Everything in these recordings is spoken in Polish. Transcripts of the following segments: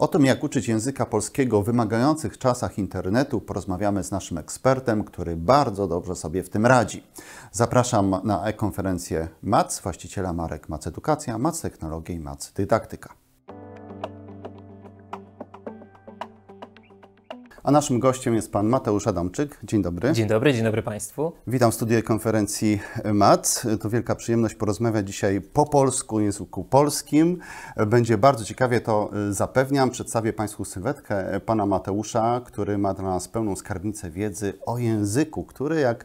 O tym, jak uczyć języka polskiego w wymagających czasach internetu, porozmawiamy z naszym ekspertem, który bardzo dobrze sobie w tym radzi. Zapraszam na e-konferencję MAC, właściciela marek MAC Edukacja, MAC Technologie i MAC Dydaktyka. A naszym gościem jest pan Mateusz Adamczyk. Dzień dobry. Dzień dobry, dzień dobry państwu. Witam w studiu konferencji MAT. To wielka przyjemność porozmawiać dzisiaj po polsku, języku polskim. Będzie bardzo ciekawie, to zapewniam. Przedstawię państwu sylwetkę pana Mateusza, który ma dla nas pełną skarbnicę wiedzy o języku, który jak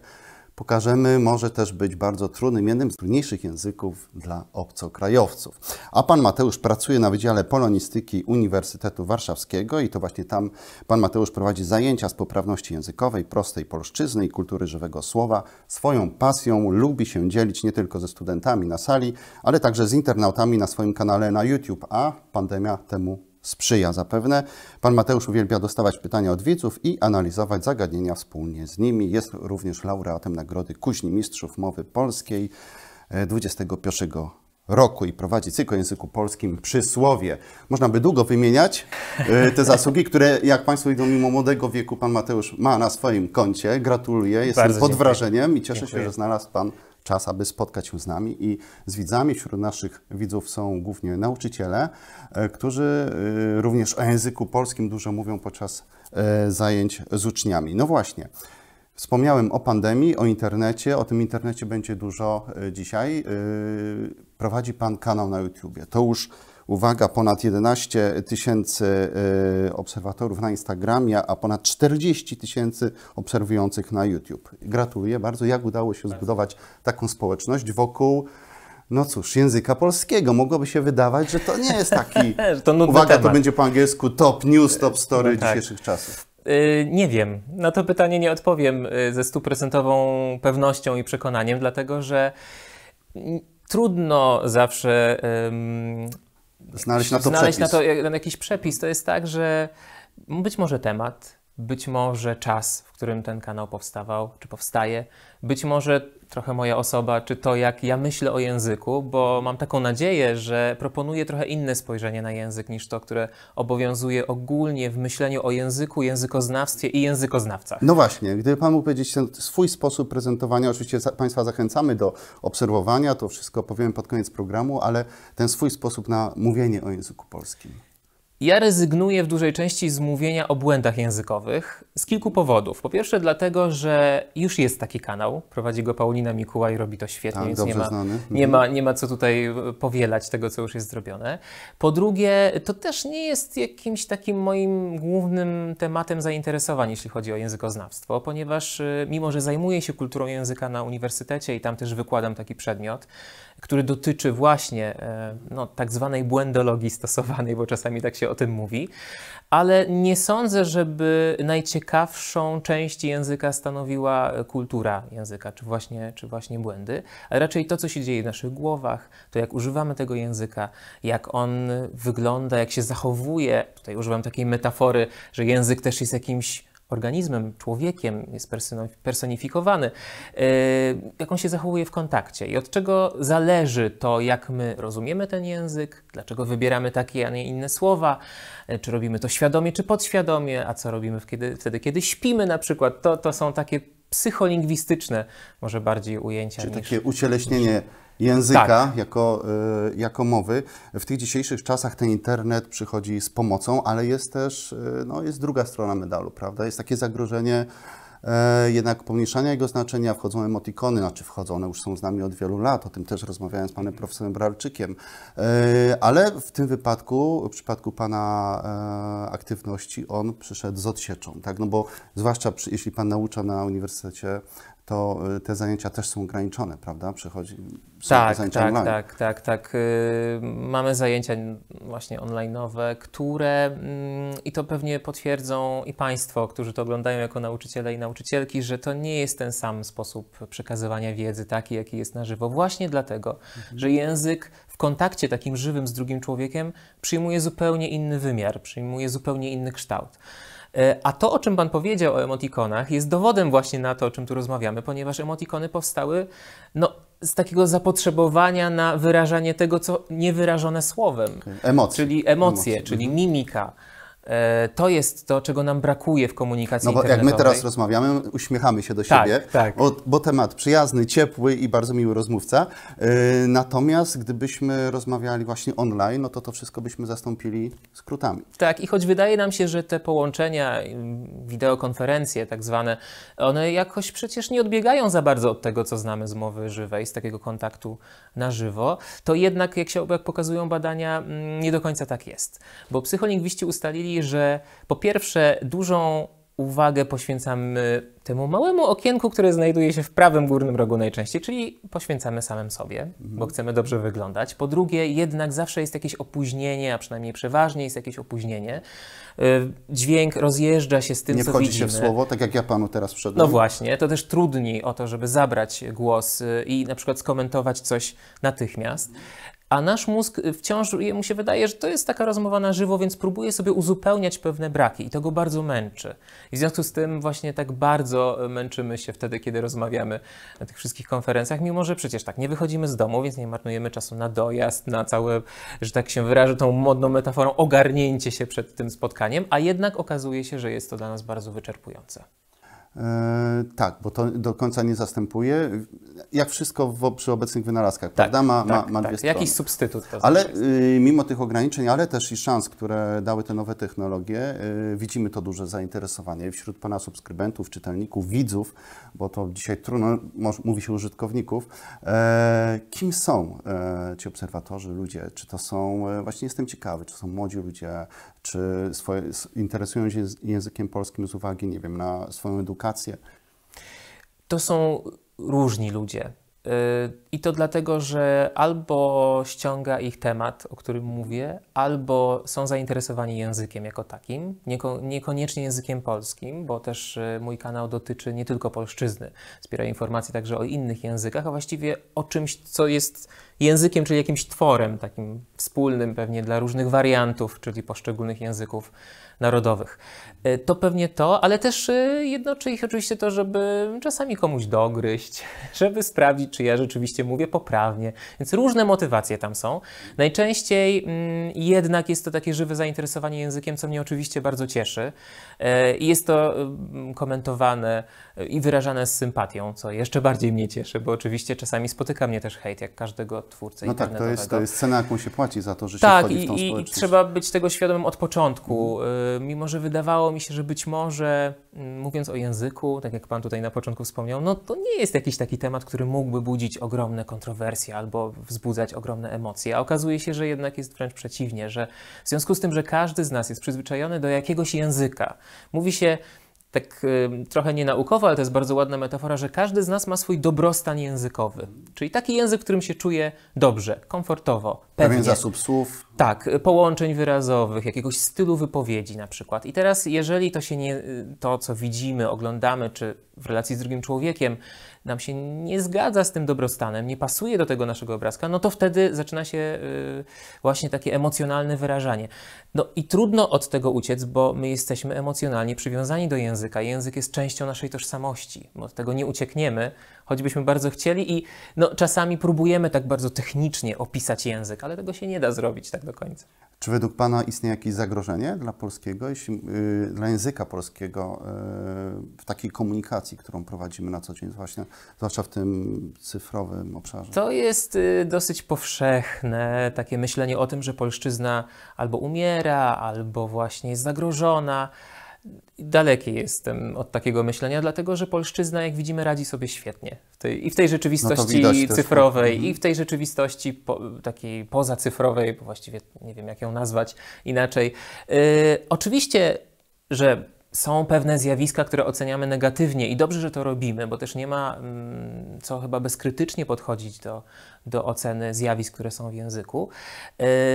pokażemy, może też być bardzo trudnym, jednym z trudniejszych języków dla obcokrajowców. A pan Mateusz pracuje na Wydziale Polonistyki Uniwersytetu Warszawskiego i to właśnie tam pan Mateusz prowadzi zajęcia z poprawności językowej, prostej polszczyzny i kultury żywego słowa. Swoją pasją lubi się dzielić nie tylko ze studentami na sali, ale także z internautami na swoim kanale na YouTube, a pandemia temu sprzyja zapewne. Pan Mateusz uwielbia dostawać pytania od widzów i analizować zagadnienia wspólnie z nimi. Jest również laureatem Nagrody Kuźni Mistrzów Mowy Polskiej 21 e, roku i prowadzi cykl o języku polskim Przysłowie. Można by długo wymieniać e, te zasługi, które jak Państwo widzą mimo młodego wieku Pan Mateusz ma na swoim koncie. Gratuluję, jestem Bardzo pod dziękuję. wrażeniem i cieszę dziękuję. się, że znalazł Pan czas, aby spotkać się z nami i z widzami. Wśród naszych widzów są głównie nauczyciele, e, którzy e, również o języku polskim dużo mówią podczas e, zajęć z uczniami. No właśnie. Wspomniałem o pandemii, o internecie, o tym internecie będzie dużo dzisiaj. Prowadzi Pan kanał na YouTubie. To już uwaga, ponad 11 tysięcy y, obserwatorów na Instagramie, a ponad 40 tysięcy obserwujących na YouTube. Gratuluję bardzo, jak udało się zbudować taką społeczność wokół no cóż, języka polskiego. Mogłoby się wydawać, że to nie jest taki. to uwaga, temat. to będzie po angielsku top news, top story no tak. dzisiejszych czasów. Y, nie wiem. Na to pytanie nie odpowiem y, ze stuprocentową pewnością i przekonaniem, dlatego że mm, trudno zawsze znaleźć na to znaleźć przepis. Znaleźć na to jakiś przepis. To jest tak, że być może temat, być może czas, w którym ten kanał powstawał, czy powstaje, być może trochę moja osoba, czy to jak ja myślę o języku, bo mam taką nadzieję, że proponuję trochę inne spojrzenie na język niż to, które obowiązuje ogólnie w myśleniu o języku, językoznawstwie i językoznawcach. No właśnie, gdyby Pan mógł powiedzieć ten swój sposób prezentowania, oczywiście Państwa zachęcamy do obserwowania, to wszystko powiem pod koniec programu, ale ten swój sposób na mówienie o języku polskim. Ja rezygnuję w dużej części z mówienia o błędach językowych z kilku powodów. Po pierwsze, dlatego, że już jest taki kanał, prowadzi go Paulina Mikuła i robi to świetnie, tak, więc nie ma, nie, mhm. ma, nie ma co tutaj e, powielać tego, co już jest zrobione. Po drugie, to też nie jest jakimś takim moim głównym tematem zainteresowań, jeśli chodzi o językoznawstwo, ponieważ e, mimo, że zajmuję się kulturą języka na uniwersytecie i tam też wykładam taki przedmiot, który dotyczy właśnie e, no, tak zwanej błędologii stosowanej, bo czasami tak się o tym mówi, ale nie sądzę, żeby najciekawszą część języka stanowiła kultura języka, czy właśnie, czy właśnie błędy, ale raczej to, co się dzieje w naszych głowach, to jak używamy tego języka, jak on wygląda, jak się zachowuje. Tutaj używam takiej metafory, że język też jest jakimś organizmem, człowiekiem, jest personifikowany, yy, jak on się zachowuje w kontakcie i od czego zależy to, jak my rozumiemy ten język, dlaczego wybieramy takie, a nie inne słowa, yy, czy robimy to świadomie, czy podświadomie, a co robimy kiedy, wtedy, kiedy śpimy na przykład. To, to są takie psycholingwistyczne może bardziej ujęcia. Czy takie ucieleśnienie niż języka tak. jako, y, jako mowy. W tych dzisiejszych czasach ten internet przychodzi z pomocą, ale jest też, y, no, jest druga strona medalu, prawda? Jest takie zagrożenie e, jednak pomniejszania jego znaczenia wchodzą emotikony, znaczy wchodzą, one już są z nami od wielu lat, o tym też rozmawiałem z panem profesorem Bralczykiem, e, ale w tym wypadku, w przypadku pana e, aktywności, on przyszedł z odsieczą, tak, no bo zwłaszcza jeśli pan naucza na Uniwersytecie to y, te zajęcia też są ograniczone, prawda? Przychodzi, tak, tak, online. tak, tak, tak. Y, mamy zajęcia właśnie online'owe, które mm, i to pewnie potwierdzą i Państwo, którzy to oglądają jako nauczyciele i nauczycielki, że to nie jest ten sam sposób przekazywania wiedzy, taki jaki jest na żywo. Właśnie dlatego, mhm. że język w kontakcie takim żywym z drugim człowiekiem przyjmuje zupełnie inny wymiar, przyjmuje zupełnie inny kształt. E, a to, o czym Pan powiedział o emotikonach, jest dowodem właśnie na to, o czym tu rozmawiamy, ponieważ emotikony powstały no, z takiego zapotrzebowania na wyrażanie tego, co niewyrażone słowem. Okay. Emocje. Czyli emocje, emocje. czyli mimika. E, to jest to, czego nam brakuje w komunikacji no bo Jak my teraz rozmawiamy, uśmiechamy się do tak, siebie, tak. Bo, bo, temat przyjazny, ciepły i bardzo miły rozmówca. E, natomiast gdybyśmy rozmawiali właśnie online, no to to wszystko byśmy zastąpili skrótami. Tak, i choć wydaje nam się, że te połączenia, mm, wideokonferencje tak zwane, one jakoś przecież nie odbiegają za bardzo od tego, co znamy z mowy żywej, z takiego kontaktu na żywo, to jednak, jak, się, jak pokazują badania, mm, nie do końca tak jest. Bo psycholingwiści ustalili, że po pierwsze dużą uwagę poświęcamy temu małemu okienku, które znajduje się w prawym górnym rogu najczęściej, czyli poświęcamy samym sobie, mhm. bo chcemy dobrze wyglądać. Po drugie, jednak zawsze jest jakieś opóźnienie, a przynajmniej przeważnie jest jakieś opóźnienie. Y, dźwięk rozjeżdża się z tym, Nie co wchodzi się w słowo, tak jak ja panu teraz wszedłem. No właśnie, to też trudniej o to, żeby zabrać głos y, i na przykład skomentować coś natychmiast. A nasz mózg y, wciąż, mu się wydaje, że to jest taka rozmowa na żywo, więc próbuje sobie uzupełniać pewne braki i to go bardzo męczy. I w związku z tym właśnie tak bardzo y, męczymy się wtedy, kiedy rozmawiamy na tych wszystkich konferencjach, mimo że przecież tak, nie wychodzimy z domu, więc nie marnujemy czasu na dojazd, na całe, że tak się wyrażę tą modną metaforą, ogarnięcie się przed tym spotkaniem, a jednak okazuje się, że jest to dla nas bardzo wyczerpujące. E, tak, bo to do końca nie zastępuje, jak wszystko w, przy obecnych wynalazkach, tak, prawda? Ma, tak, ma, ma tak. dwie strony. Jakiś substytut. ale y, mimo tych ograniczeń, ale też i szans, które dały te nowe technologie, y, widzimy to duże zainteresowanie wśród Pana subskrybentów, czytelników, widzów, bo to dzisiaj trudno, mówi się użytkowników. E, kim są e, ci obserwatorzy, ludzie? Czy to są, e, właśnie jestem ciekawy, czy to są młodzi ludzie, czy swoje, interesują się językiem polskim z uwagi, nie wiem, na swoją edukację? To są różni ludzie. Y, I to dlatego, że albo ściąga ich temat, o którym mówię, albo są zainteresowani językiem jako takim, nieko, niekoniecznie językiem polskim, bo też y, mój kanał dotyczy nie tylko polszczyzny. Zbiera informacje także o innych językach, a właściwie o czymś, co jest językiem, czyli jakimś tworem takim wspólnym pewnie dla różnych wariantów, czyli poszczególnych języków narodowych. E, to pewnie to, ale też e, jednoczy ich oczywiście to, żeby czasami komuś dogryźć, żeby sprawdzić, czy ja rzeczywiście mówię poprawnie. Więc różne motywacje tam są. Najczęściej mm, jednak jest to takie żywe zainteresowanie językiem, co mnie oczywiście bardzo cieszy. E, jest to mm, komentowane i wyrażane z sympatią, co jeszcze bardziej mnie cieszy, bo oczywiście czasami spotyka mnie też hejt, jak każdego twórcy no internetowego. No tak, to jest, to jest cena, jaką się płaci za to, że tak, się wchodzi i, w tą i, i trzeba być tego świadomym od początku. Mhm y, mimo że wydawało mi się, że być może, mm, mówiąc o języku, tak jak Pan tutaj na początku wspomniał, no to nie jest jakiś taki temat, który mógłby budzić ogromne kontrowersje albo wzbudzać ogromne emocje. A okazuje się, że jednak jest wręcz przeciwnie, że w związku z tym, że każdy z nas jest przyzwyczajony do jakiegoś języka, mówi się, tak trochę nienaukowo, ale to jest bardzo ładna metafora, że każdy z nas ma swój dobrostan językowy. Czyli taki język, w którym się czuje dobrze, komfortowo, pewnie. Pewien zasób słów. Tak, y, połączeń wyrazowych, jakiegoś stylu wypowiedzi na przykład. I teraz, jeżeli to się nie, y, to co widzimy, oglądamy, czy w relacji z drugim człowiekiem, nam się nie zgadza z tym dobrostanem, nie pasuje do tego naszego obrazka, no to wtedy zaczyna się y, właśnie takie emocjonalne wyrażanie. No i trudno od tego uciec, bo my jesteśmy emocjonalnie przywiązani do języka. Język jest częścią naszej tożsamości. Od tego nie uciekniemy, choćbyśmy bardzo chcieli i no, czasami próbujemy tak bardzo technicznie opisać język, ale tego się nie da zrobić tak do końca. Czy według Pana istnieje jakieś zagrożenie dla polskiego, jeśli, yy, dla języka polskiego yy, w takiej komunikacji, którą prowadzimy na co dzień, właśnie, zwłaszcza w tym cyfrowym obszarze? To jest yy, dosyć powszechne takie myślenie o tym, że polszczyzna albo umiera, albo właśnie jest zagrożona. Daleki jestem od takiego myślenia, dlatego że polszczyzna, jak widzimy, radzi sobie świetnie. W tej, I w tej rzeczywistości no cyfrowej, no. i w tej rzeczywistości po, takiej pozacyfrowej, bo właściwie nie wiem, jak ją nazwać inaczej. Yy, oczywiście, że są pewne zjawiska, które oceniamy negatywnie i dobrze, że to robimy, bo też nie ma mm, co chyba bezkrytycznie podchodzić do, do oceny zjawisk, które są w języku.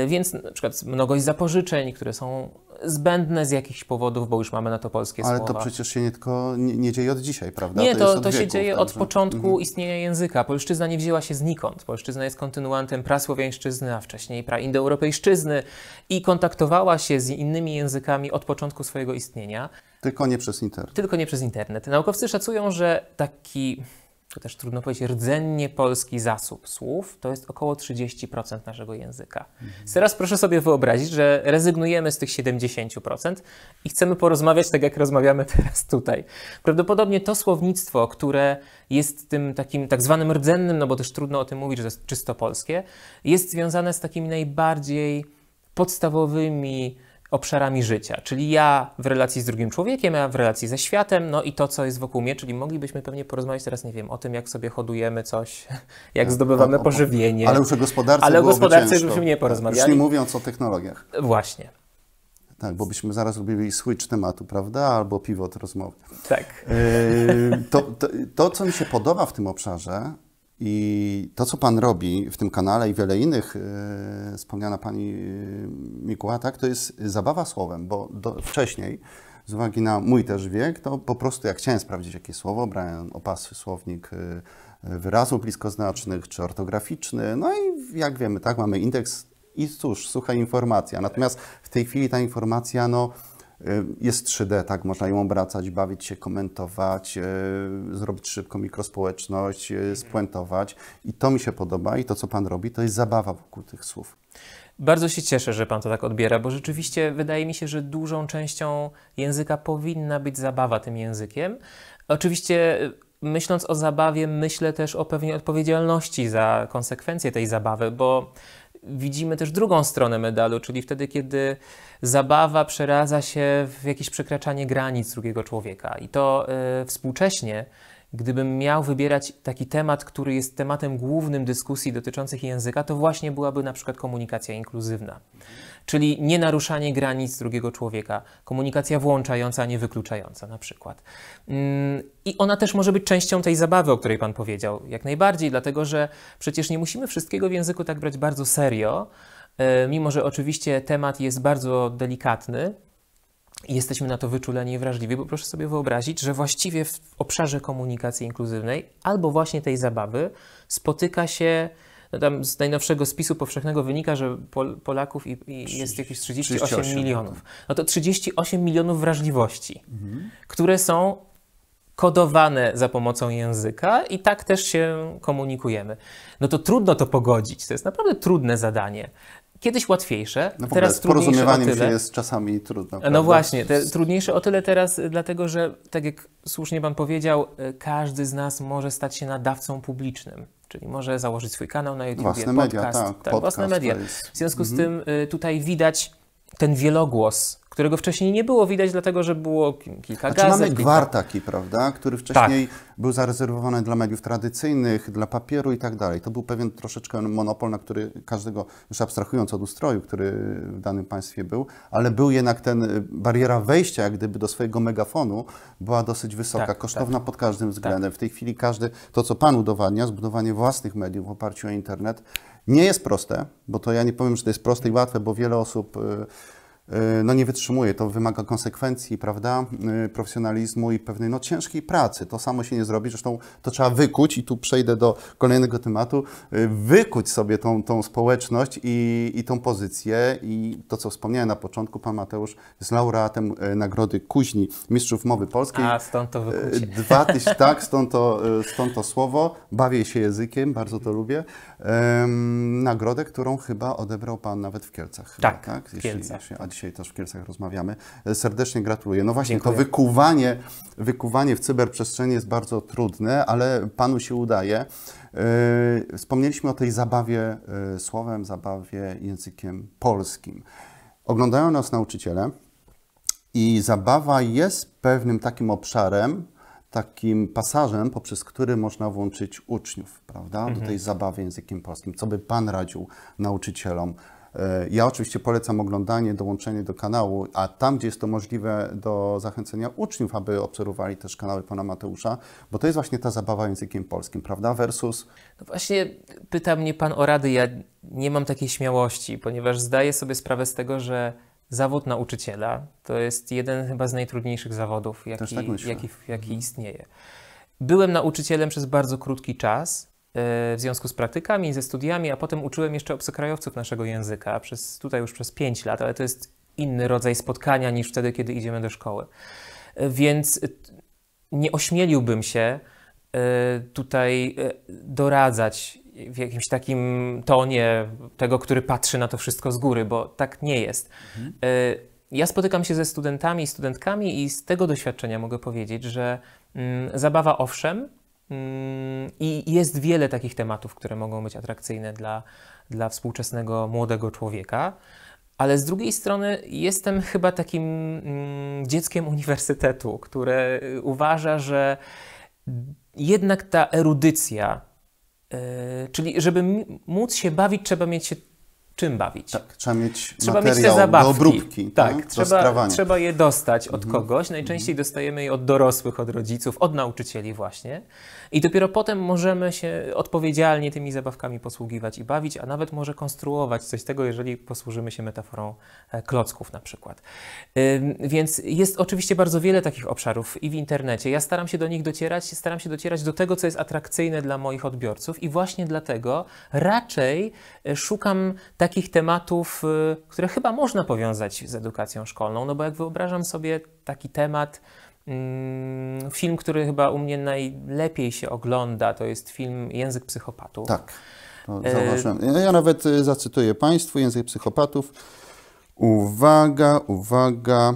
Y, więc na przykład mnogość zapożyczeń, które są zbędne z jakichś powodów, bo już mamy na to polskie słowa. Ale to przecież się nie tylko nie, nie, dzieje od dzisiaj, prawda? Nie, to, to, to się wieków, dzieje także. od początku mhm. istnienia języka. Polszczyzna nie wzięła się znikąd. Polszczyzna jest kontynuantem prasłowiańszczyzny, a wcześniej praindoeuropejszczyzny i kontaktowała się z innymi językami od początku swojego istnienia. Tylko nie przez internet. Tylko nie przez internet. Naukowcy szacują, że taki to też trudno powiedzieć, rdzennie polski zasób słów to jest około 30% naszego języka. Mhm. Teraz proszę sobie wyobrazić, że rezygnujemy z tych 70% i chcemy porozmawiać tak, jak rozmawiamy teraz tutaj. Prawdopodobnie to słownictwo, które jest tym takim tak zwanym rdzennym, no bo też trudno o tym mówić, że to jest czysto polskie, jest związane z takimi najbardziej podstawowymi, obszarami życia, czyli ja w relacji z drugim człowiekiem, ja w relacji ze światem, no i to, co jest wokół mnie, czyli moglibyśmy pewnie porozmawiać teraz, nie wiem, o tym, jak sobie hodujemy coś, jak zdobywamy pożywienie. Ale już o gospodarce Ale o gospodarce już byśmy nie porozmawiali. Tak. Już nie mówiąc o technologiach. Właśnie. Tak, bo byśmy zaraz robili switch tematu, prawda? Albo pivot rozmowy. Tak. Yy, to, to, to, co mi się podoba w tym obszarze, i to, co Pan robi w tym kanale i wiele innych, yy, wspomniana Pani e, Mikuła, tak, to jest zabawa słowem, bo do, wcześniej, z uwagi na mój też wiek, to po prostu jak chciałem sprawdzić jakieś słowo, brałem opasy, słownik yy, wyrazów bliskoznacznych czy ortograficzny, no i jak wiemy, tak, mamy indeks i cóż, sucha informacja. Natomiast w tej chwili ta informacja, no, Y, jest 3D, tak, można ją obracać, bawić się, komentować, y, zrobić szybko mikrospołeczność, y, mhm. spuentować. I to mi się podoba i to, co Pan robi, to jest zabawa wokół tych słów. Bardzo się cieszę, że Pan to tak odbiera, bo rzeczywiście wydaje mi się, że dużą częścią języka powinna być zabawa tym językiem. Oczywiście myśląc o zabawie, myślę też o pewnej odpowiedzialności za konsekwencje tej zabawy, bo widzimy też drugą stronę medalu, czyli wtedy, kiedy zabawa przeradza się w jakieś przekraczanie granic drugiego człowieka. I to y, współcześnie Gdybym miał wybierać taki temat, który jest tematem głównym dyskusji dotyczących języka, to właśnie byłaby na przykład komunikacja inkluzywna, czyli nienaruszanie granic drugiego człowieka, komunikacja włączająca, a nie wykluczająca na przykład. Mm, I ona też może być częścią tej zabawy, o której Pan powiedział, jak najbardziej, dlatego że przecież nie musimy wszystkiego w języku tak brać bardzo serio, e, mimo że oczywiście temat jest bardzo delikatny, i jesteśmy na to wyczuleni i wrażliwi, bo proszę sobie wyobrazić, że właściwie w obszarze komunikacji inkluzywnej albo właśnie tej zabawy spotyka się no tam z najnowszego spisu powszechnego wynika, że Pol Polaków i, i jest jakieś 38, 38, no milionów. No to 38 milionów wrażliwości, mhm. które są kodowane za pomocą języka i tak też się komunikujemy. No to trudno to pogodzić. To jest naprawdę trudne zadanie kiedyś łatwiejsze, no teraz z porozumiewaniem się jest czasami trudno. No prawda? No właśnie, trudniejsze o tyle teraz, dlatego że, tak jak słusznie Pan powiedział, e, każdy z nas może stać się nadawcą publicznym. Czyli może założyć swój kanał na YouTube, własne tak, tak, podcast, media, tak, tak, podcast, własne media. W związku z mhm. tym e, tutaj widać ten wielogłos, którego wcześniej nie było widać, dlatego że było kilka A gazet. Czy mamy gwar taki, prawda, który tak. wcześniej tak. był zarezerwowany dla mediów tradycyjnych, dla papieru i tak dalej. To był pewien troszeczkę monopol, na który każdego, już abstrahując od ustroju, który w danym państwie był, ale był jednak ten, y, bariera wejścia jak gdyby do swojego megafonu była dosyć wysoka, tak, kosztowna tak. pod każdym tak. względem. W tej chwili każdy, to co Pan udowadnia, zbudowanie własnych mediów w oparciu o internet, nie jest proste, bo to ja nie powiem, że to jest proste i łatwe, bo wiele osób y, E, no nie wytrzymuje. To wymaga konsekwencji, prawda, e, profesjonalizmu i pewnej no, ciężkiej pracy. To samo się nie zrobi, zresztą to trzeba wykuć i tu przejdę do kolejnego tematu, e, wykuć sobie tą, tą społeczność i, i tą pozycję i to, co wspomniałem na początku, pan Mateusz jest laureatem Nagrody Kuźni Mistrzów Mowy Polskiej. A, stąd to wykucie. Dwa tyś, tak, stąd to, stąd to słowo. Bawię się językiem, bardzo to lubię. Um, nagrodę, którą chyba odebrał pan nawet w Kielcach. Tak, chyba, tak? tak? Jeśli, Kielcach. Jeśli, dzisiaj też w Kielcach rozmawiamy. E, serdecznie gratuluję. No właśnie, Dziękuję. to wykuwanie, wykuwanie w cyberprzestrzeni jest bardzo trudne, ale Panu się udaje. E, wspomnieliśmy o tej zabawie e, słowem, zabawie językiem polskim. Oglądają nas nauczyciele i zabawa jest pewnym takim obszarem, takim pasażem, poprzez który można włączyć uczniów, prawda, do mhm. tej zabawy językiem polskim. Co by Pan radził nauczycielom? E, ja oczywiście polecam oglądanie, dołączenie do kanału, a tam, gdzie jest to możliwe, do zachęcenia uczniów, aby obserwowali też kanały pana Mateusza, bo to jest właśnie ta zabawa językiem polskim, prawda? Versus. No właśnie, pyta mnie pan o rady. Ja nie mam takiej śmiałości, ponieważ zdaję sobie sprawę z tego, że zawód nauczyciela to jest jeden chyba z najtrudniejszych zawodów, jaki, tak jaki, jaki istnieje. Byłem nauczycielem przez bardzo krótki czas E, w związku z praktykami, ze studiami, a potem uczyłem jeszcze obcokrajowców naszego języka, przez, tutaj już przez 5 lat, ale to jest inny rodzaj spotkania niż wtedy, kiedy idziemy do szkoły. E, więc nie ośmieliłbym się e, tutaj doradzać w jakimś takim tonie tego, który patrzy na to wszystko z góry, bo tak nie jest. Mhm. Ja spotykam się ze studentami i studentkami i z tego doświadczenia mogę powiedzieć, że mm, zabawa owszem, Mm, I jest wiele takich tematów, które mogą być atrakcyjne dla, dla współczesnego młodego człowieka. Ale z drugiej strony jestem chyba takim mm, dzieckiem uniwersytetu, które y, uważa, że jednak ta erudycja, y, czyli żeby móc się bawić, trzeba mieć czym bawić. Tak, trzeba mieć trzeba mieć te zabawki. do obróbki, tak, tak? Trzeba, trzeba, je dostać od mhm. kogoś. Najczęściej mhm. dostajemy je od dorosłych, od rodziców, od nauczycieli właśnie. I dopiero potem możemy się odpowiedzialnie tymi zabawkami posługiwać i bawić, a nawet może konstruować coś tego, jeżeli posłużymy się metaforą e, klocków na przykład. Więc jest oczywiście bardzo wiele takich obszarów i w internecie. Ja staram się do nich docierać, staram się docierać do tego, co jest atrakcyjne dla moich odbiorców i właśnie dlatego raczej e, szukam takich takich tematów, y, które chyba można powiązać z edukacją szkolną, no bo jak wyobrażam sobie taki temat, mm, film, który chyba u mnie najlepiej się ogląda, to jest film Język psychopatów. Tak, e, zauważyłem. Ja nawet y, zacytuję Państwu Język psychopatów. Uwaga, uwaga,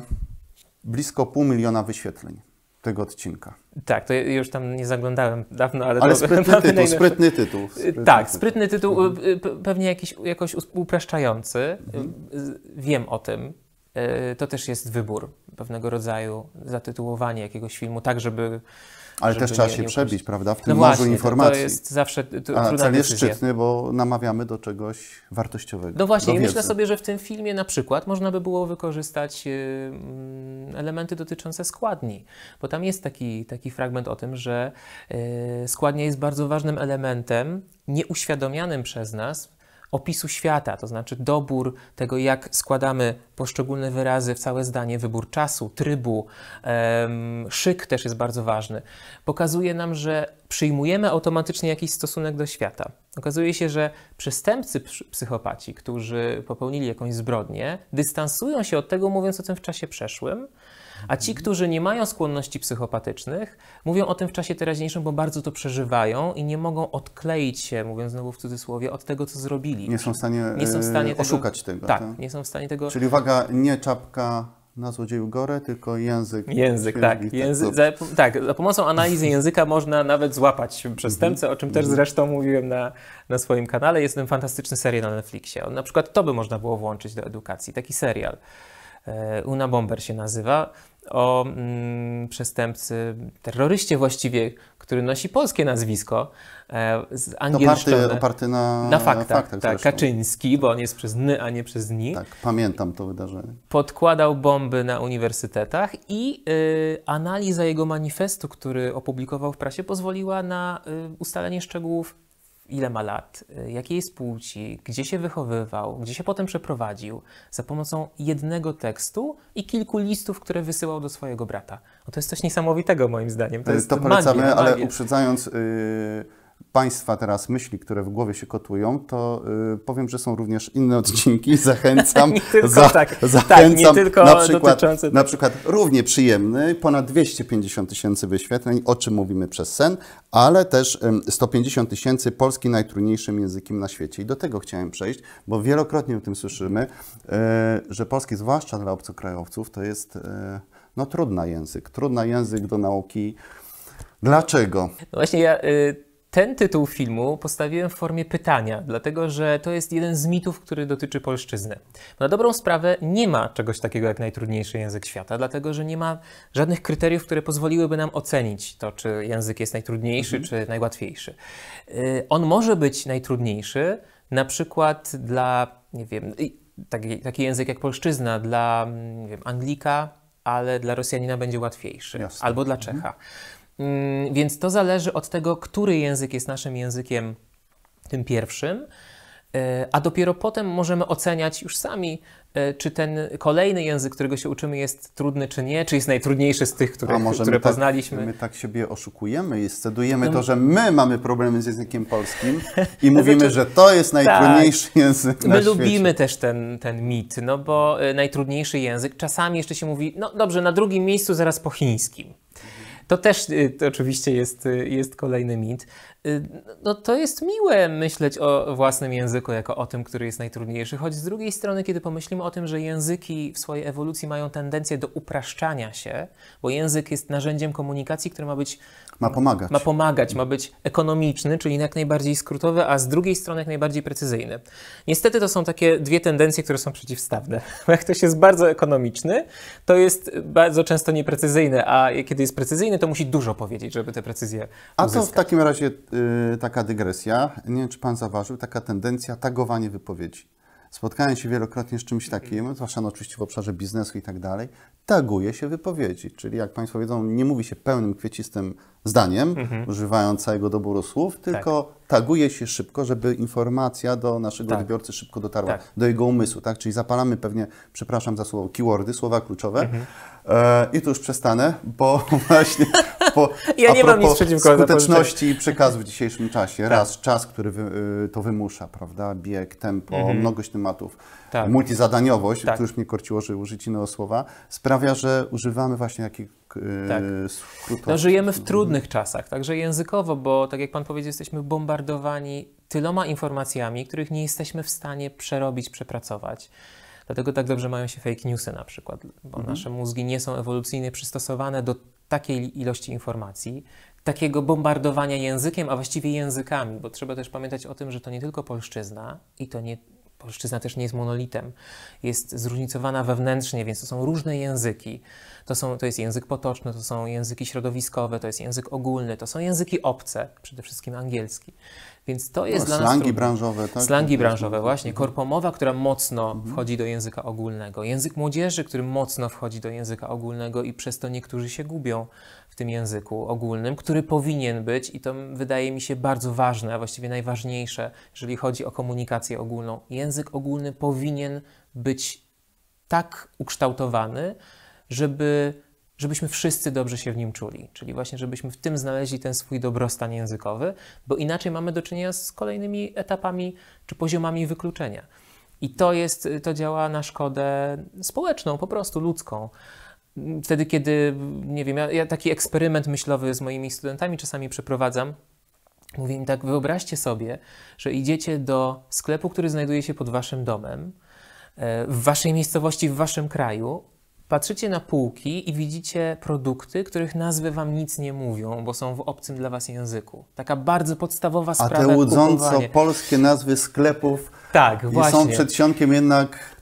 blisko pół miliona wyświetleń tego odcinka. Tak, to już tam nie zaglądałem dawno, ale, ale to sprytny tytuł, sprytny tytuł. Sprytny tak, tytuł. sprytny tytuł, mhm. Y, pewnie jakiś, jakoś upraszczający. Mhm. Y, wiem o tym. Y, to też jest wybór pewnego rodzaju zatytułowanie jakiegoś filmu, tak żeby ale też trzeba nie, się nie przebić, prawda? W tym no morzu informacji. To, jest zawsze trudna A cel jest szczytny, bo namawiamy do czegoś wartościowego. No właśnie, i myślę sobie, że w tym filmie na przykład można by było wykorzystać y, mm, elementy dotyczące składni, bo tam jest taki, taki fragment o tym, że y, składnia jest bardzo ważnym elementem, nieuświadomianym przez nas, opisu świata, to znaczy dobór tego, jak składamy poszczególne wyrazy w całe zdanie, wybór czasu, trybu, szyk też jest bardzo ważny, pokazuje nam, że przyjmujemy automatycznie jakiś stosunek do świata. Okazuje się, że przestępcy psychopaci, którzy popełnili jakąś zbrodnię, dystansują się od tego, mówiąc o tym w czasie przeszłym, a ci, mhm. którzy nie mają skłonności psychopatycznych, mówią o tym w czasie teraźniejszym, bo bardzo to przeżywają i nie mogą odkleić się, mówiąc znowu w cudzysłowie, od tego, co zrobili. Nie są w stanie, nie są w stanie e, oszukać tego. tego tak, tak, nie są w stanie tego. Czyli uwaga, nie czapka, na złodzieju Gore, tylko język. Język, tak. tak język, za, tak, za pomocą analizy języka można nawet złapać przestępcę, o czym też mhm. zresztą mówiłem na, na swoim kanale. Jest ten fantastyczny serial na Netflixie. Na przykład to by można było włączyć do edukacji, taki serial. E, Una Bomber się nazywa o mm, przestępcy, terroryście właściwie, który nosi polskie nazwisko e, z no angielszczone. Oparty, oparty na, na faktach. faktach tak, Kaczyński, bo on jest przez ny, a nie przez ni. Tak, pamiętam to wydarzenie. Podkładał bomby na uniwersytetach i y, analiza jego manifestu, który opublikował w prasie, pozwoliła na y, ustalenie szczegółów ile ma lat, y, jakiej jest płci, gdzie się wychowywał, gdzie się potem przeprowadził, za pomocą jednego tekstu i kilku listów, które wysyłał do swojego brata. No to jest coś niesamowitego moim zdaniem. To, y, to polecamy, magia, ale magia. uprzedzając... Yy Państwa teraz myśli, które w głowie się kotują, to y, powiem, że są również inne odcinki. Zachęcam. nie tylko, za, tak, zachęcam tak, nie na przykład, dotyczące... na przykład równie przyjemny, ponad 250 tysięcy wyświetleń, o czym mówimy przez sen, ale też 150 tysięcy polski najtrudniejszym językiem na świecie. I do tego chciałem przejść, bo wielokrotnie o tym słyszymy, e, że polski, zwłaszcza dla obcokrajowców, to jest e, no, trudny język. Trudny język do nauki. Dlaczego? No właśnie ja y, ten tytuł filmu postawiłem w formie pytania, dlatego że to jest jeden z mitów, który dotyczy polszczyzny. Na dobrą sprawę nie ma czegoś takiego jak najtrudniejszy język świata, dlatego że nie ma żadnych kryteriów, które pozwoliłyby nam ocenić to, czy język jest najtrudniejszy, mhm. czy najłatwiejszy. Y, on może być najtrudniejszy, na przykład dla, nie wiem, taki, taki język jak polszczyzna, dla wiem, Anglika, ale dla Rosjanina będzie łatwiejszy, Jasne. albo dla mhm. Czecha. Mhm. Mm, więc to zależy od tego, który język jest naszym językiem, tym pierwszym, e, a dopiero potem możemy oceniać już sami, e, czy ten kolejny język, którego się uczymy, jest trudny, czy nie, czy jest najtrudniejszy z tych, które, które my tak- poznaliśmy. my tak siebie oszukujemy i scedujemy no, to, że my mamy problemy z językiem polskim i no mówimy, znaczy, że to jest tak. najtrudniejszy tak, język na My świecie. lubimy też ten, ten mit, no bo e, najtrudniejszy język, czasami jeszcze się mówi, no dobrze, na drugim miejscu zaraz po chińskim. To też y, to oczywiście jest, y, jest kolejny mit. Y, no to jest miłe myśleć o własnym języku jako o tym, który jest najtrudniejszy, choć z drugiej strony, kiedy pomyślimy o tym, że języki w swojej ewolucji mają tendencję do upraszczania się, bo język jest narzędziem komunikacji, które ma być ma pomagać. Ma pomagać, ma być ekonomiczny, czyli jak najbardziej skrótowy, a z drugiej strony jak najbardziej precyzyjny. Niestety to są takie dwie tendencje, które są przeciwstawne. jak ktoś jest bardzo ekonomiczny, to jest bardzo często nieprecyzyjny, a kiedy jest precyzyjny, to musi dużo powiedzieć, żeby te precyzje A to w takim razie yy, taka dygresja. Nie wiem, czy pan zauważył, taka tendencja tagowanie wypowiedzi spotkałem się wielokrotnie z czymś takim, zwłaszcza no oczywiście w obszarze biznesu i tak dalej, taguje się wypowiedzi. Czyli jak Państwo wiedzą, nie mówi się pełnym, kwiecistym zdaniem, mhm. używając całego doboru słów, tak. tylko tak. taguje się szybko, żeby informacja do naszego tak. odbiorcy szybko dotarła, tak. do jego umysłu. Tak? Czyli zapalamy pewnie, przepraszam za słowo, keywordy, słowa kluczowe. Mhm. E, I tu już przestanę, bo właśnie propos, ja nie mam nic przeciwko skuteczności i przekazu w dzisiejszym czasie. Tak. Raz, czas, który wy, y, to wymusza, prawda? Bieg, tempo, mhm. mnogość tematów, tak. multizadaniowość, tak. to już mnie korciło że użyć innego słowa, sprawia, że używamy właśnie takich y, tak. skrótów. No, żyjemy w trudnych czasach, także językowo, bo tak jak Pan powiedział, jesteśmy bombardowani tyloma informacjami, których nie jesteśmy w stanie przerobić, przepracować. Dlatego tak dobrze mają się fake newsy na przykład, bo mhm. nasze mózgi nie są ewolucyjnie przystosowane do takiej ilości informacji, takiego bombardowania językiem, a właściwie językami, bo trzeba też pamiętać o tym, że to nie tylko polszczyzna i to nie, polszczyzna też nie jest monolitem. Jest zróżnicowana wewnętrznie, więc to są różne języki. To, są, to jest język potoczny, to są języki środowiskowe, to jest język ogólny, to są języki obce, przede wszystkim angielski. Więc to jest no, dla nas. Slangi trudne. branżowe, tak? Slangi branżowe, właśnie. Korpomowa, która mocno mhm. wchodzi do języka ogólnego. Język młodzieży, który mocno wchodzi do języka ogólnego i przez to niektórzy się gubią w tym języku ogólnym, który powinien być i to wydaje mi się bardzo ważne, a właściwie najważniejsze, jeżeli chodzi o komunikację ogólną. Język ogólny powinien być tak ukształtowany, żeby żebyśmy wszyscy dobrze się w nim czuli, czyli właśnie, żebyśmy w tym znaleźli ten swój dobrostan językowy, bo inaczej mamy do czynienia z kolejnymi etapami czy poziomami wykluczenia. I to, jest, to działa na szkodę społeczną, po prostu ludzką. Wtedy, kiedy, nie wiem, ja, ja taki eksperyment myślowy z moimi studentami czasami przeprowadzam, mówię im tak, wyobraźcie sobie, że idziecie do sklepu, który znajduje się pod waszym domem, e, w waszej miejscowości, w waszym kraju, Patrzycie na półki i widzicie produkty, których nazwy wam nic nie mówią, bo są w obcym dla was języku. Taka bardzo podstawowa sprawa. A te łudząco kupowanie. polskie nazwy sklepów tak, są przedsionkiem jednak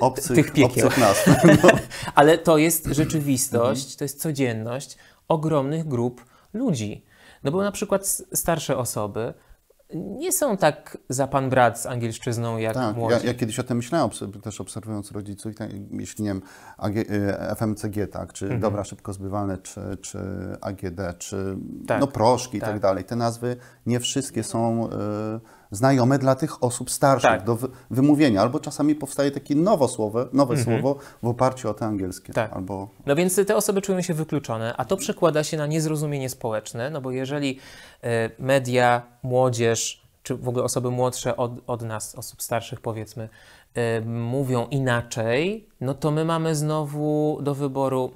obcych, tych obcych nazw. No. Ale to jest rzeczywistość, mhm. to jest codzienność ogromnych grup ludzi. No bo na przykład starsze osoby nie są tak za pan brat z angielszczyzną jak tak, młodzi. Ja, ja kiedyś o tym myślałem, też obserwując rodziców, tak, jeśli nie wiem, FMCG, y, tak, czy mhm. dobra szybko zbywalne, czy, czy AGD, czy tak, no, proszki tak. i tak dalej. Te nazwy nie wszystkie są... Y, znajome dla tych osób starszych tak. do wymówienia, albo czasami powstaje takie nowe słowo, nowe mhm. słowo w oparciu o te angielskie. Tak. Albo... No więc te osoby czują się wykluczone, a to przekłada się na niezrozumienie społeczne, no bo jeżeli e, media, młodzież, czy w ogóle osoby młodsze od, od nas, osób starszych powiedzmy, e, mówią inaczej, no to my mamy znowu do wyboru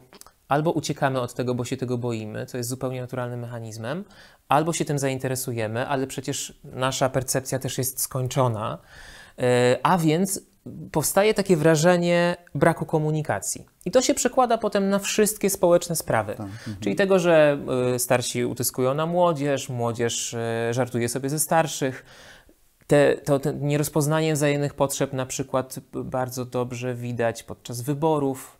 albo uciekamy od tego, bo się tego boimy, co jest zupełnie naturalnym mechanizmem, albo się tym zainteresujemy, ale przecież nasza percepcja też jest skończona, e, a więc powstaje takie wrażenie braku komunikacji. I to się przekłada potem na wszystkie społeczne sprawy. Tak, mhm. Czyli tego, że e, starsi utyskują na młodzież, młodzież e, żartuje sobie ze starszych, te, to te nierozpoznanie wzajemnych potrzeb na przykład bardzo dobrze widać podczas wyborów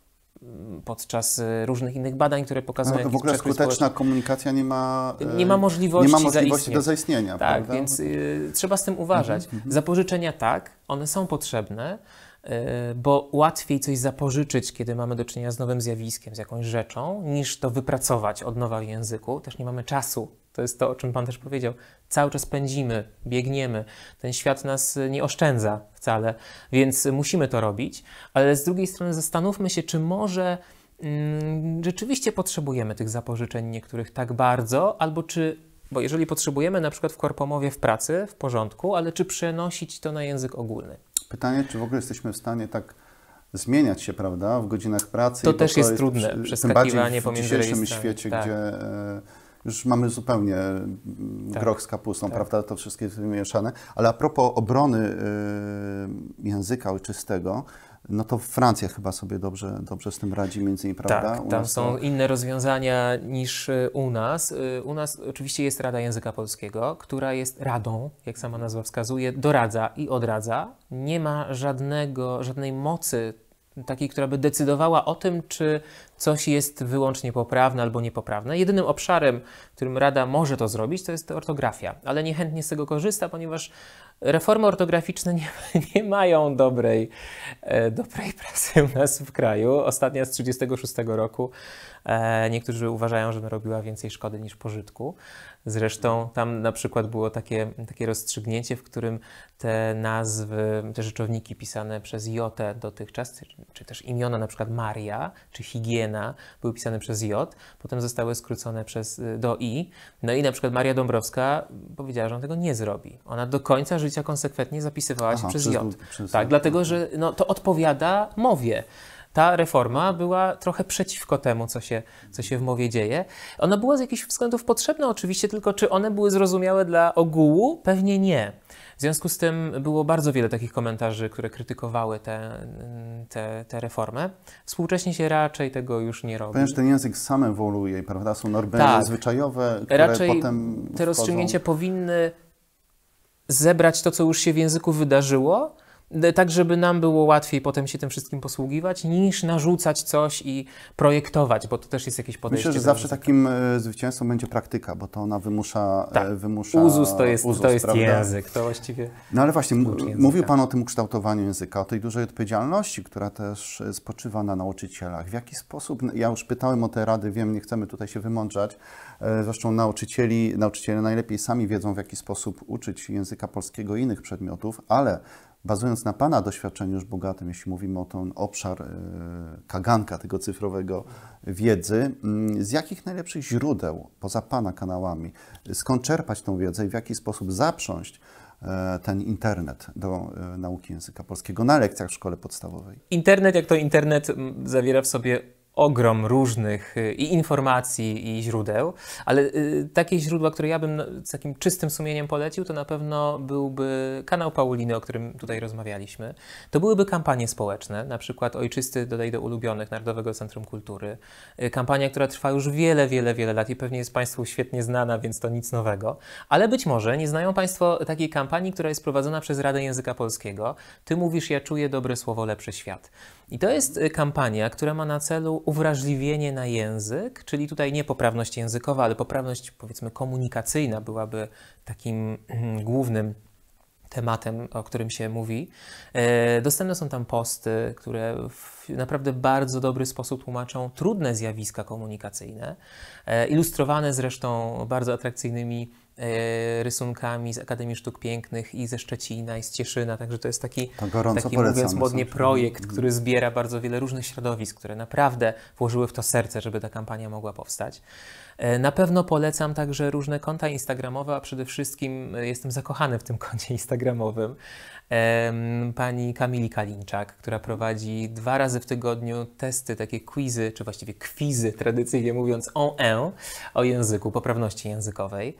podczas y, różnych innych badań, które pokazują... No, w ogóle skuteczna komunikacja nie ma... Y, nie ma y, możliwości, nie ma możliwości do zaistnienia, Tak, prawda? więc y, trzeba z tym mhm, uważać. Mhm. Zapożyczenia tak, one są potrzebne, y, bo łatwiej coś zapożyczyć, kiedy mamy do czynienia z nowym zjawiskiem, z jakąś rzeczą, niż to wypracować od nowa w języku. Też nie mamy czasu to jest to, o czym Pan też powiedział. Cały czas pędzimy, biegniemy. Ten świat nas e, nie oszczędza wcale, więc musimy to robić. Ale z drugiej strony zastanówmy się, czy może mm, rzeczywiście potrzebujemy tych zapożyczeń niektórych tak bardzo, albo czy, bo jeżeli potrzebujemy na przykład w korpomowie w pracy, w porządku, ale czy przenosić to na język ogólny? Pytanie, czy w ogóle jesteśmy w stanie tak zmieniać się, prawda, w godzinach pracy. To też jest, jest trudne, y, przeskakiwanie w dzisiejszym świecie, tak. gdzie już mamy zupełnie mm, tak. groch z kapustą, tak. prawda? To wszystkie jest wymieszane. Ale a propos obrony y, języka ojczystego, no to Francja chyba sobie dobrze, dobrze z tym radzi, między innymi, prawda? Tak, tam są inne rozwiązania niż y, u nas. Y, u nas oczywiście jest Rada Języka Polskiego, która jest radą, jak sama nazwa wskazuje, doradza i odradza. Nie ma żadnego, żadnej mocy takiej, która by decydowała o tym, czy coś jest wyłącznie poprawne albo niepoprawne. Jedynym obszarem, w którym Rada może to zrobić, to jest ortografia, ale niechętnie z tego korzysta, ponieważ reformy ortograficzne nie, nie mają dobrej, e, dobrej prasy u nas w kraju. Ostatnia z 1936 roku. E, niektórzy uważają, że narobiła więcej szkody niż pożytku. Zresztą tam na przykład było takie, takie rozstrzygnięcie, w którym te nazwy, te rzeczowniki pisane przez J dotychczas, czy, czy też imiona na przykład Maria czy Higiena były pisane przez J, potem zostały skrócone przez, do I. No i na przykład Maria Dąbrowska powiedziała, że on tego nie zrobi. Ona do końca życia konsekwentnie zapisywała się Aha, przez, przez J. Przez, tak, przez, dlatego mhm. że no, to odpowiada mowie ta reforma była trochę przeciwko temu, co się, co się w mowie dzieje. Ona była z jakichś względów potrzebna oczywiście, tylko czy one były zrozumiałe dla ogółu? Pewnie nie. W związku z tym było bardzo wiele takich komentarzy, które krytykowały tę te, te, te reformę. Współcześnie się raczej tego już nie robi. Ponieważ ten język sam ewoluuje, prawda? Są normy tak. zwyczajowe, które raczej potem te rozstrzygnięcia powinny zebrać to, co już się w języku wydarzyło, tak żeby nam było łatwiej potem się tym wszystkim posługiwać, niż narzucać coś i projektować, bo to też jest jakieś podejście. Myślę, że zawsze takim e, zwycięstwem będzie praktyka, bo to ona wymusza... E, tak. wymusza uzus to jest, uzus, to jest prawda? język, to właściwie... No ale właśnie, mówił Pan o tym ukształtowaniu języka, o tej dużej odpowiedzialności, która też e, spoczywa na nauczycielach. W jaki sposób, ja już pytałem o te rady, wiem, nie chcemy tutaj się wymądrzać, zresztą nauczycieli, nauczyciele najlepiej sami wiedzą, w jaki sposób uczyć języka polskiego i innych przedmiotów, ale bazując na Pana doświadczeniu już bogatym, jeśli mówimy o ten obszar e, kaganka tego cyfrowego wiedzy, mm, z jakich najlepszych źródeł poza Pana kanałami, skąd czerpać tą wiedzę i w jaki sposób zaprząść e, ten internet do e, nauki języka polskiego na lekcjach w szkole podstawowej? Internet, jak to internet, mm, zawiera w sobie ogrom różnych y, i informacji, i źródeł, ale y, takie źródła, które ja bym no, z takim czystym sumieniem polecił, to na pewno byłby kanał Pauliny, o którym tutaj rozmawialiśmy. To byłyby kampanie społeczne, na przykład Ojczysty dodaj do ulubionych Narodowego Centrum Kultury. Y, kampania, która trwa już wiele, wiele, wiele lat i pewnie jest Państwu świetnie znana, więc to nic nowego. Ale być może nie znają Państwo takiej kampanii, która jest prowadzona przez Radę Języka Polskiego. Ty mówisz, ja czuję dobre słowo, lepszy świat. I to jest kampania, która ma na celu uwrażliwienie na język, czyli tutaj nie poprawność językowa, ale poprawność powiedzmy komunikacyjna byłaby takim mm, głównym tematem, o którym się mówi. E, dostępne są tam posty, które w naprawdę bardzo dobry sposób tłumaczą trudne zjawiska komunikacyjne, e, ilustrowane zresztą bardzo atrakcyjnymi E, rysunkami z Akademii Sztuk Pięknych i ze Szczecina i z Cieszyna, także to jest taki, taki mówiąc modnie projekt, który mm. zbiera bardzo wiele różnych środowisk, które naprawdę włożyły w to serce, żeby ta kampania mogła powstać. E, na pewno polecam także różne konta instagramowe, a przede wszystkim e, jestem zakochany w tym koncie instagramowym pani Kamili Kalinczak, która prowadzi dwa razy w tygodniu testy, takie quizy, czy właściwie kwizy, tradycyjnie mówiąc, en, en, o języku, poprawności językowej.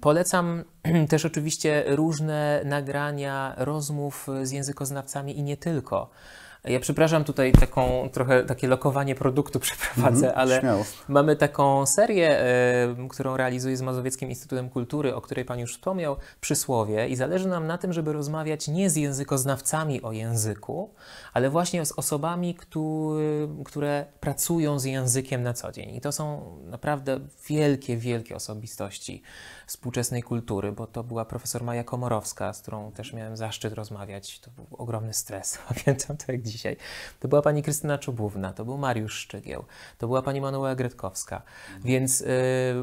Polecam też oczywiście różne nagrania rozmów z językoznawcami i nie tylko. Ja przepraszam tutaj taką, trochę takie lokowanie produktu przeprowadzę, mhm, ale śmiało. mamy taką serię, y, którą realizuję z Mazowieckim Instytutem Kultury, o której Pan już wspomniał, przysłowie i zależy nam na tym, żeby rozmawiać nie z językoznawcami o języku, ale właśnie z osobami, który, które pracują z językiem na co dzień. I to są naprawdę wielkie, wielkie osobistości współczesnej kultury, bo to była profesor Maja Komorowska, z którą też miałem zaszczyt rozmawiać. To był ogromny stres, pamiętam to jak dziś dzisiaj. To była pani Krystyna Czubówna, to był Mariusz Szczygieł, to była pani Manuela Gretkowska. Więc y,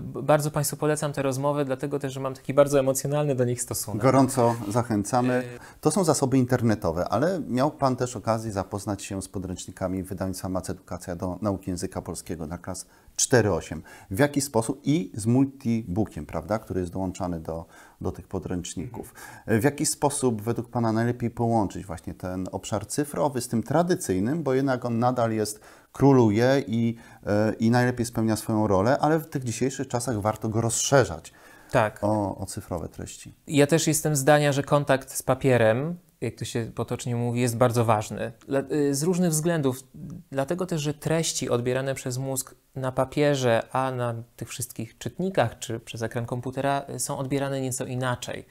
bardzo Państwu polecam te rozmowy, dlatego też, że mam taki bardzo emocjonalny do nich stosunek. Gorąco zachęcamy. Y, to są zasoby internetowe, ale miał Pan też okazję zapoznać się z podręcznikami wydawnictwa Mac Edukacja do nauki języka polskiego dla klas 4.8. W jaki sposób i z multibookiem, prawda, który jest dołączany do, do tych podręczników. W jaki sposób według Pana najlepiej połączyć właśnie ten obszar cyfrowy z tym tradycyjnym, bo jednak on nadal jest, króluje i, e, i najlepiej spełnia swoją rolę, ale w tych dzisiejszych czasach warto go rozszerzać. Tak. O, o cyfrowe treści. Ja też jestem zdania, że kontakt z papierem jak to się potocznie mówi, jest bardzo ważny. Y, z różnych względów, dlatego też, że treści odbierane przez mózg na papierze, a na tych wszystkich czytnikach czy przez ekran komputera y, są odbierane nieco inaczej.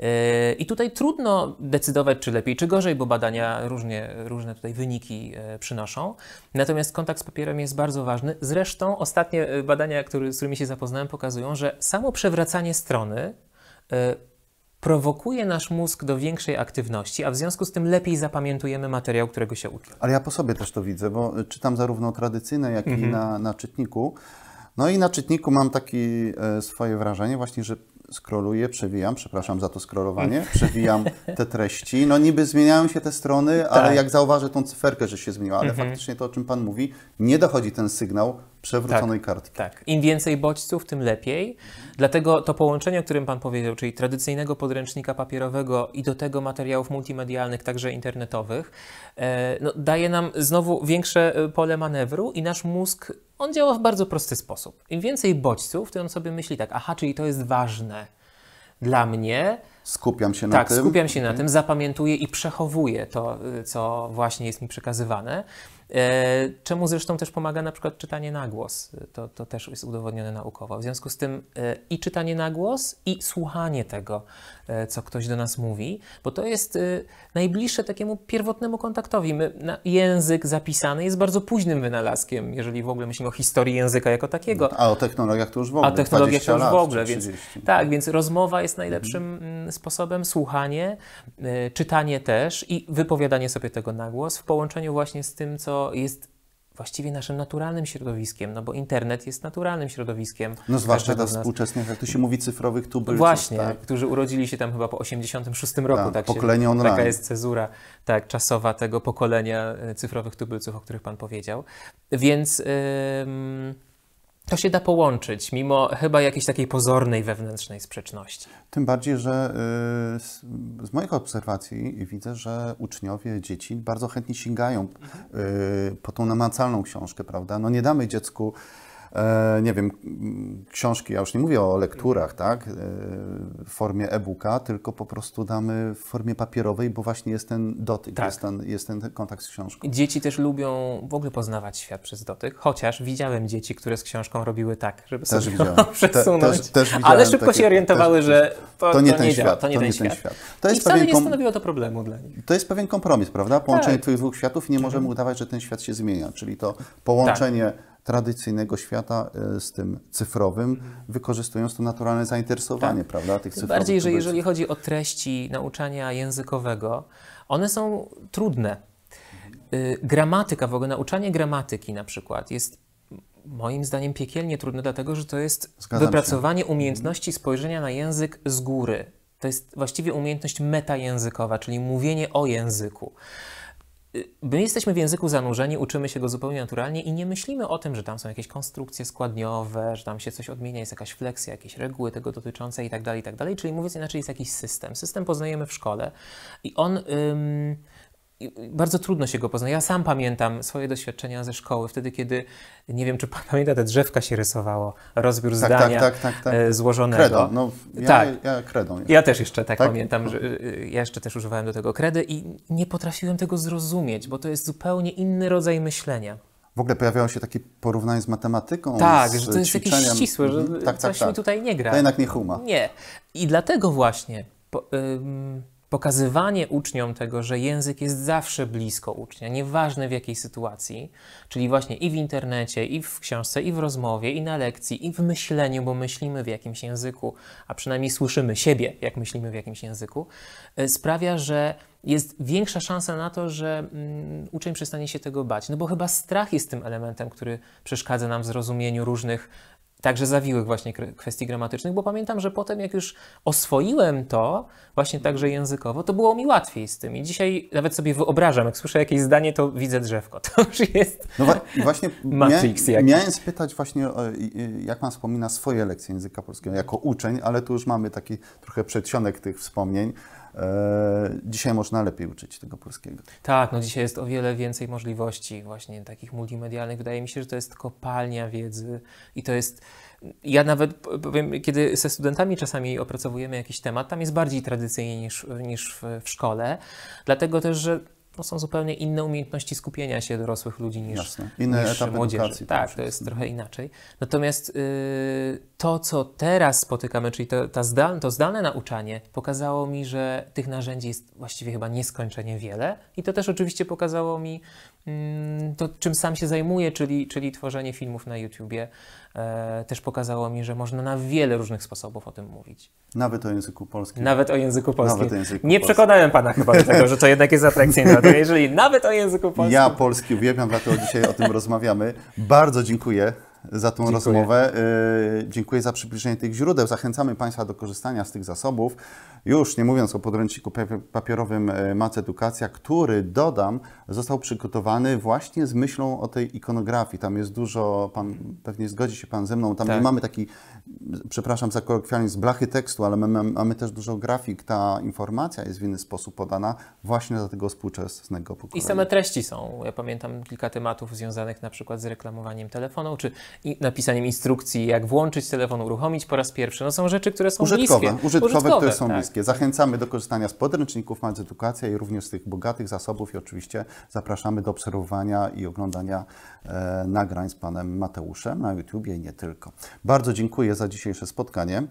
Y, I tutaj trudno decydować, czy lepiej, czy gorzej, bo badania różnie, różne tutaj wyniki przynoszą. Natomiast kontakt z papierem jest bardzo ważny. Zresztą ostatnie badania, który, z którymi się zapoznałem, pokazują, że samo przewracanie strony prowokuje nasz mózg do większej aktywności, a w związku z tym lepiej zapamiętujemy materiał, którego się uczymy. Ale ja po sobie też to widzę, bo y, czytam zarówno tradycyjne, jak mhm. i na, na czytniku. No i na czytniku mam takie swoje wrażenie właśnie, że skroluję, przewijam, przepraszam za to skrolowanie, mm. przewijam te treści. No niby zmieniają się te strony, ale tak. jak zauważę tą cyferkę, że się zmieniła, ale mhm. faktycznie to, o czym Pan mówi, nie dochodzi ten sygnał przewróconej tak, kartki. Tak. Im więcej bodźców, tym lepiej. Dlatego to połączenie, o którym Pan powiedział, czyli tradycyjnego podręcznika papierowego i do tego materiałów multimedialnych, także internetowych, e, no, daje nam znowu większe e, pole manewru i nasz mózg, on działa w bardzo prosty sposób. Im więcej bodźców, tym on sobie myśli tak, aha, czyli to jest ważne dla mnie, Skupiam się na tak, tym. Tak, skupiam się na mhm. tym, zapamiętuję i przechowuję to, y, co właśnie jest mi przekazywane. E, czemu zresztą też pomaga na przykład czytanie na głos. To, to też jest udowodnione naukowo. W związku z tym e, i czytanie na głos, i słuchanie tego, e, co ktoś do nas mówi, bo to jest y, najbliższe takiemu pierwotnemu kontaktowi. My, na, język zapisany jest bardzo późnym wynalazkiem, jeżeli w ogóle myślimy o historii języka jako takiego. A o technologiach to już w ogóle. A o technologiach to już w ogóle, więc tak, więc rozmowa jest najlepszym mhm mm, sposobem, słuchanie, e, czytanie też i wypowiadanie sobie tego na głos w połączeniu właśnie z tym, co jest właściwie naszym naturalnym środowiskiem, no bo internet jest naturalnym środowiskiem. No zwłaszcza dla współczesnych, jak to się mówi, cyfrowych tubylców. No właśnie, tak? którzy urodzili się tam chyba po 86 roku. Ta, tak, tak pokolenie się, online. Taka jest cezura tak, czasowa tego pokolenia e, cyfrowych tubylców, o których Pan powiedział. Więc... Yy, to się da połączyć, mimo chyba jakiejś takiej pozornej wewnętrznej sprzeczności. Tym bardziej, że y, z, z moich obserwacji widzę, że uczniowie, dzieci bardzo chętnie sięgają y, po tą namacalną książkę, prawda? No nie damy dziecku E, nie wiem, mm, książki, ja już nie mówię o lekturach, tak, e, w formie e-booka, tylko po prostu damy w formie papierowej, bo właśnie jest ten dotyk, tak. jest, ten, jest ten kontakt z książką. Dzieci też lubią w ogóle poznawać świat przez dotyk, chociaż widziałem dzieci, które z książką robiły tak, żeby też sobie widziałem. przesunąć, te, też, też ale szybko takie, się orientowały, też, że to, to nie, ten, nie świat, to nie, to ten, nie świat. ten świat. To jest I wcale nie stanowiło to problemu dla nich. To jest pewien kompromis, prawda? Połączenie tak. tych dwóch światów i nie możemy mhm. udawać, że ten świat się zmienia, czyli to połączenie tak tradycyjnego świata e, z tym cyfrowym, wykorzystując to naturalne zainteresowanie, tak. prawda, tych cyfrowych. Bardziej, że jeżeli chodzi o treści nauczania językowego, one są trudne. Y, gramatyka, w ogóle nauczanie gramatyki na przykład jest moim zdaniem piekielnie trudne, dlatego że to jest Zgadzam wypracowanie się. Mhm. umiejętności spojrzenia na język z góry. To jest właściwie umiejętność metajęzykowa, czyli mówienie o języku. My jesteśmy w języku zanurzeni, uczymy się go zupełnie naturalnie i nie myślimy o tym, że tam są jakieś konstrukcje składniowe, że tam się coś odmienia, jest jakaś fleksja, jakieś reguły tego dotyczące itd., tak itd. Tak Czyli mówiąc inaczej, jest jakiś system. System poznajemy w szkole i on ym, i bardzo trudno się go poznać. Ja sam pamiętam swoje doświadczenia ze szkoły, wtedy, kiedy, nie wiem, czy pan pamięta, te drzewka się rysowało, rozbiór tak, tak zdania tak, tak, tak, e, złożonego. Kredo, no, ja, tak. ja kredą. Ja. też jeszcze tak, tak? pamiętam, że no. e, e, ja jeszcze też używałem do tego kredy i nie potrafiłem tego zrozumieć, bo to jest zupełnie inny rodzaj myślenia. W ogóle pojawiało się takie porównanie z matematyką. Tak, z że to jest jakieś ścisłe, że mhm. tak, tak, coś mi tutaj nie gra. To jednak nie huma. Nie. I dlatego właśnie po, ym, pokazywanie uczniom tego, że język jest zawsze blisko ucznia, nieważne w jakiej sytuacji, czyli właśnie i w internecie, i w książce, i w rozmowie, i na lekcji, i w myśleniu, bo myślimy w jakimś języku, a przynajmniej słyszymy siebie, jak myślimy w jakimś języku, e, sprawia, że jest większa szansa na to, że mm, uczeń przestanie się tego bać. No bo chyba strach jest tym elementem, który przeszkadza nam w zrozumieniu różnych także zawiłych właśnie kwestii gramatycznych, bo pamiętam, że potem jak już oswoiłem to, właśnie także językowo, to było mi łatwiej z tym. I dzisiaj nawet sobie wyobrażam, jak słyszę jakieś zdanie, to widzę drzewko. To już jest no właśnie Matrix mia Miałem spytać właśnie, jak Pan wspomina swoje lekcje języka polskiego jako uczeń, ale tu już mamy taki trochę przedsionek tych wspomnień. E, dzisiaj można lepiej uczyć tego polskiego. Tak, no dzisiaj jest o wiele więcej możliwości właśnie takich multimedialnych. Wydaje mi się, że to jest kopalnia wiedzy i to jest... Ja nawet powiem, kiedy ze studentami czasami opracowujemy jakiś temat, tam jest bardziej tradycyjnie niż, niż w, w szkole, dlatego też, że no, są zupełnie inne umiejętności skupienia się dorosłych ludzi niż, Inne niż etapy młodzieży. Edukacji, tak, tak to jest trochę inaczej. Natomiast yy, to, co teraz spotykamy, czyli to, ta zdal, to zdalne nauczanie, pokazało mi, że tych narzędzi jest właściwie chyba nieskończenie wiele i to też oczywiście pokazało mi, to, czym sam się zajmuję, czyli, czyli tworzenie filmów na YouTubie, e, też pokazało mi, że można na wiele różnych sposobów o tym mówić. Nawet o języku polskim. Nawet o języku polskim. O języku nie przekonałem pana chyba do tego, że to jednak jest atrakcyjne. No jeżeli nawet o języku polskim. Ja polski uwielbiam, dlatego dzisiaj o tym rozmawiamy. Bardzo dziękuję za tą Dziękuję. rozmowę. Y, dziękuję za przybliżenie tych źródeł. Zachęcamy Państwa do korzystania z tych zasobów. Już nie mówiąc o podręczniku papierowym y, Mac Edukacja, który, dodam, został przygotowany właśnie z myślą o tej ikonografii. Tam jest dużo, pan, pewnie zgodzi się Pan ze mną, tam tak. nie mamy taki, przepraszam za kolokwializm, blachy tekstu, ale my mamy też dużo grafik. Ta informacja jest w inny sposób podana właśnie dla tego współczesnego pokolenia. I same treści są. Ja pamiętam kilka tematów związanych na przykład z reklamowaniem telefonu, czy i napisaniem instrukcji, jak włączyć telefon, uruchomić po raz pierwszy. No są rzeczy, które są użytkowe, bliskie. Użytkowe, użytkowe które są tak. bliskie. Zachęcamy do korzystania z podręczników Mać Edukacja i również z tych bogatych zasobów i oczywiście zapraszamy do obserwowania i oglądania e, nagrań z panem Mateuszem na YouTubie i nie tylko. Bardzo dziękuję za dzisiejsze spotkanie.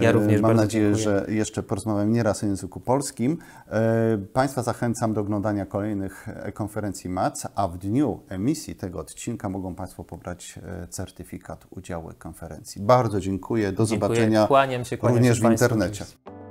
Ja e, również Mam nadzieję, dziękuję. że jeszcze porozmawiam nieraz o języku polskim. E, państwa zachęcam do oglądania kolejnych konferencji MAC, a w dniu emisji tego odcinka mogą Państwo pobrać e, certyfikat udziału konferencji. Bardzo dziękuję, do dziękuję. zobaczenia kłaniam się, kłaniam również się w internecie.